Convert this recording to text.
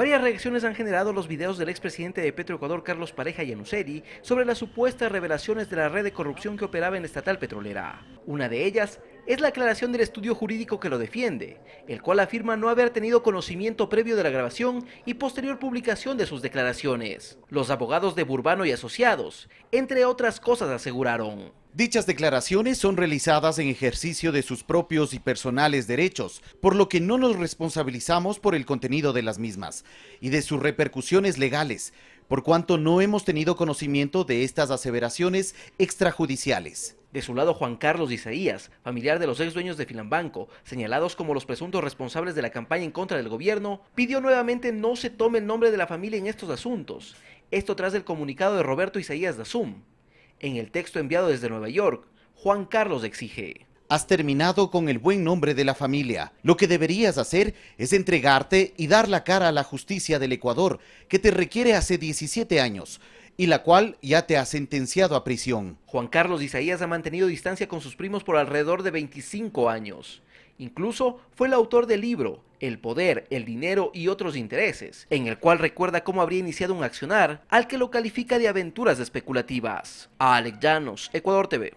Varias reacciones han generado los videos del expresidente de Petroecuador Carlos Pareja Yanuseri sobre las supuestas revelaciones de la red de corrupción que operaba en la estatal petrolera. Una de ellas es la aclaración del estudio jurídico que lo defiende, el cual afirma no haber tenido conocimiento previo de la grabación y posterior publicación de sus declaraciones. Los abogados de Burbano y Asociados, entre otras cosas, aseguraron. Dichas declaraciones son realizadas en ejercicio de sus propios y personales derechos, por lo que no nos responsabilizamos por el contenido de las mismas y de sus repercusiones legales, por cuanto no hemos tenido conocimiento de estas aseveraciones extrajudiciales. De su lado, Juan Carlos Isaías, familiar de los ex dueños de Filambanco, señalados como los presuntos responsables de la campaña en contra del gobierno, pidió nuevamente no se tome el nombre de la familia en estos asuntos. Esto tras el comunicado de Roberto Isaías Dazum, en el texto enviado desde Nueva York, Juan Carlos exige. Has terminado con el buen nombre de la familia. Lo que deberías hacer es entregarte y dar la cara a la justicia del Ecuador, que te requiere hace 17 años y la cual ya te ha sentenciado a prisión. Juan Carlos Isaías ha mantenido distancia con sus primos por alrededor de 25 años. Incluso fue el autor del libro el poder, el dinero y otros intereses, en el cual recuerda cómo habría iniciado un accionar al que lo califica de aventuras especulativas. Alex Llanos, Ecuador TV.